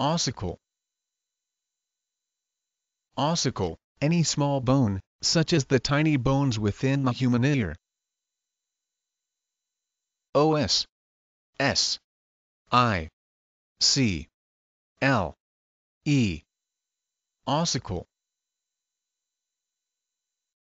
Ossicle Ossicle, any small bone, such as the tiny bones within the human ear. OS S I C L E Ossicle